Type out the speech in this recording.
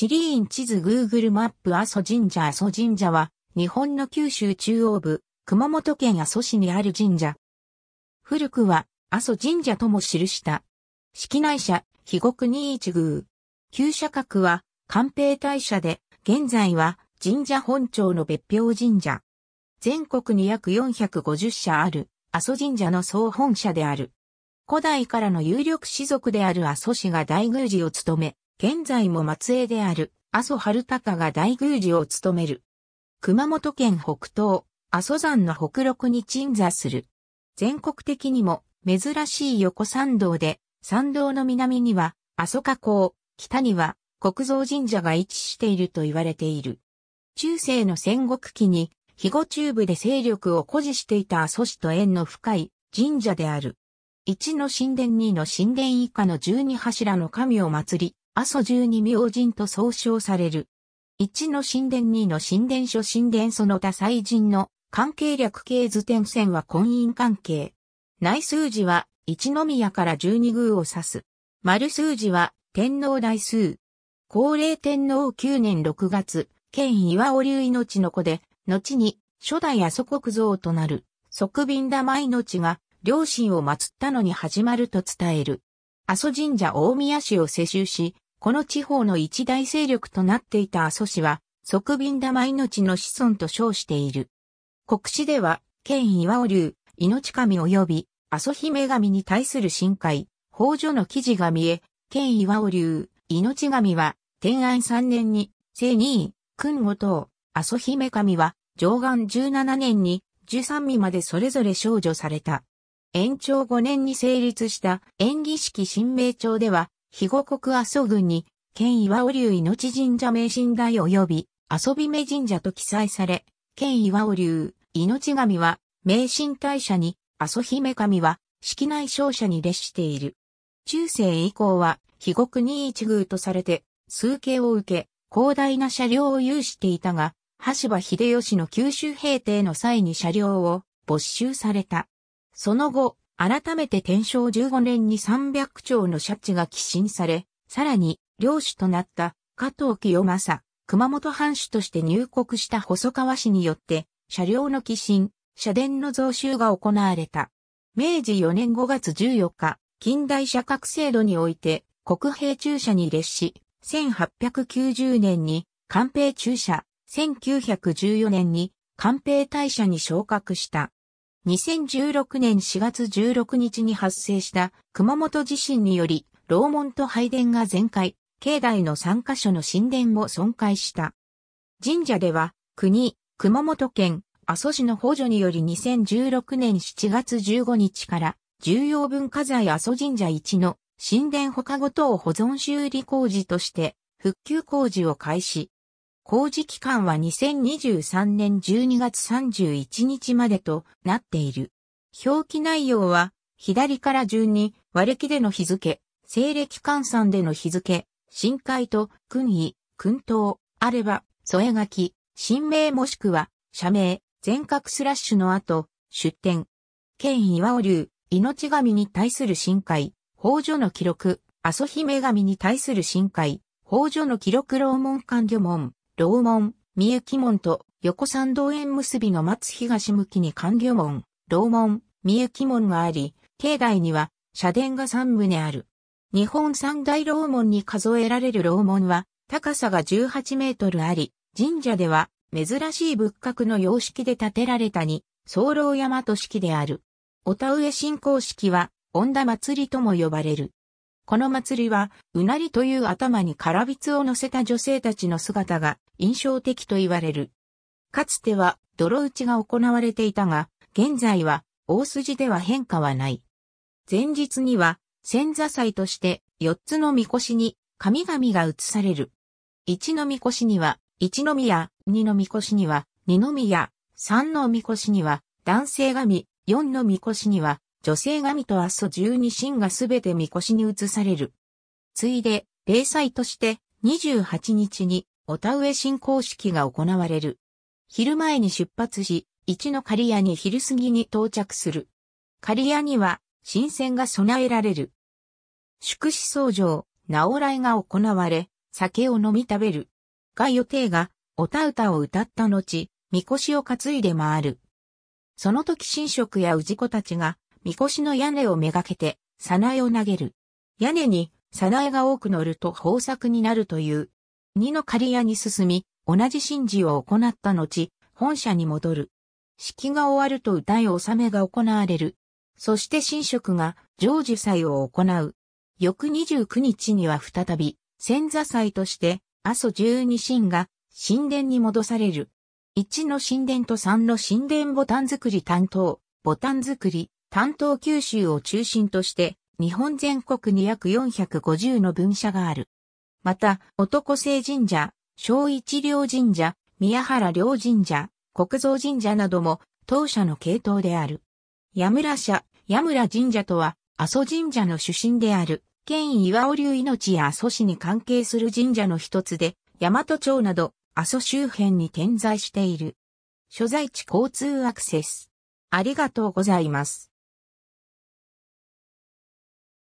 地理院地図 Google マップ阿蘇神社阿蘇神社は、日本の九州中央部、熊本県阿蘇市にある神社。古くは、阿蘇神社とも記した。式内社、肥国二一宮。旧社格は、官兵大社で、現在は神社本庁の別表神社。全国に約450社ある、阿蘇神社の総本社である。古代からの有力士族である阿蘇氏が大宮司を務め、現在も末裔である阿蘇春高が大宮司を務める。熊本県北東、阿蘇山の北麓に鎮座する。全国的にも珍しい横参道で、参道の南には阿蘇河口、北には国蔵神社が位置していると言われている。中世の戦国期に、肥後中部で勢力を誇示していた阿蘇市と縁の深い神社である。一の神殿二の神殿以下の十二柱の神を祭り、阿蘇十二明神と総称される。一の神殿二の神殿所神殿その他祭神の関係略系図点線は婚姻関係。内数字は一宮から十二宮を指す。丸数字は天皇大数。高齢天皇九年六月、県岩尾流命の子で、後に初代阿蘇国像となる、即便玉命が両親を祀ったのに始まると伝える。阿蘇神社大宮市を世襲し、この地方の一大勢力となっていた阿蘇市は、即便玉命の子孫と称している。国史では、県岩尾流、命神及び、阿蘇姫神に対する深海、宝女の記事が見え、県岩尾流、命神は、天安3年に、聖二位、君五等、阿蘇姫神は、上岸17年に、13位までそれぞれ少女された。延長5年に成立した演技式新名帳では、肥後国阿蘇郡に、県岩尾流命神社名神台及び、遊び目神社と記載され、県岩尾流、命神は、名神大社に、阿蘇姫神は、式内商社に列している。中世以降は、肥後国一宮とされて、数形を受け、広大な車両を有していたが、橋場秀吉の九州平定の際に車両を没収された。その後、改めて天正15年に300丁のシャチが寄進され、さらに領主となった加藤清正、熊本藩主として入国した細川氏によって、車両の寄進、社殿の増収が行われた。明治4年5月14日、近代社格制度において、国兵駐車に列し、1890年に官兵駐車、1914年に官兵大社に昇格した。2016年4月16日に発生した熊本地震により、楼門と拝殿が全壊、境内の3カ所の神殿も損壊した。神社では、国、熊本県、阿蘇市の補助により2016年7月15日から重要文化財阿蘇神社1の神殿他ごとを保存修理工事として復旧工事を開始。工事期間は2023年12月31日までとなっている。表記内容は、左から順に、和木での日付、西暦換算での日付、深海と、訓位、訓頭、あれば、添え書き、新名もしくは、社名、全角スラッシュの後、出典。県岩尾流、命神に対する深海、宝女の記録、阿蘇姫神に対する深海、宝女の記録楼門官魚門。楼門、三幸門と横山道園結びの松東向きに官僚門、楼門、三幸門があり、境内には社殿が3棟ある。日本三大楼門に数えられる楼門は、高さが18メートルあり、神社では珍しい仏閣の様式で建てられたに、僧楼大和式である。お田植え信仰式は、恩田祭りとも呼ばれる。この祭りは、うなりという頭に唐筆を乗せた女性たちの姿が印象的と言われる。かつては、泥打ちが行われていたが、現在は、大筋では変化はない。前日には、仙座祭として、四つの神輿に、神々が移される。一の神輿には、一の宮、二の神輿には、二の宮、三の神輿には、男性神、四の神輿には、女性神と阿蘇十二神がすべて神輿に移される。ついで、例祭として28日にお田植え進行式が行われる。昼前に出発し、一の刈屋に昼過ぎに到着する。刈屋には、新鮮が備えられる。祝死相上、直来が行われ、酒を飲み食べる。が予定が、おた歌を歌った後、神輿を担いで回る。その時神職や氏子たちが、みこしの屋根をめがけて、さなえを投げる。屋根に、さなえが多く乗ると豊作になるという。二の刈屋に進み、同じ神事を行った後、本社に戻る。式が終わると歌い納めが行われる。そして神職が常時祭を行う。翌29日には再び、千座祭として、阿蘇十二神が神殿に戻される。一の神殿と三の神殿ボタン作り担当、ボタン作り、担当九州を中心として、日本全国に約450の分社がある。また、男性神社、小一両神社、宮原両神社、国蔵神社なども当社の系統である。矢村社、矢村神社とは、阿蘇神社の主神である、県岩尾流命や阿蘇市に関係する神社の一つで、大和町など阿蘇周辺に点在している。所在地交通アクセス。ありがとうございます。